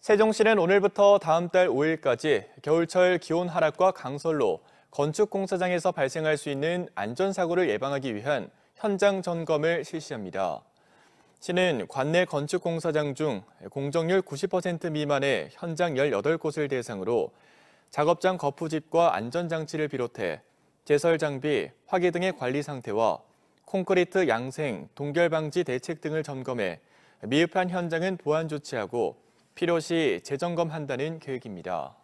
세종시는 오늘부터 다음 달 5일까지 겨울철 기온 하락과 강설로 건축 공사장에서 발생할 수 있는 안전사고를 예방하기 위한 현장 점검을 실시합니다. 시는 관내 건축 공사장 중 공정률 90% 미만의 현장 18곳을 대상으로 작업장 거푸집과 안전장치를 비롯해 제설 장비, 화기 등의 관리 상태와 콘크리트 양생, 동결 방지 대책 등을 점검해 미흡한 현장은 보완 조치하고 필요시 재점검한다는 계획입니다.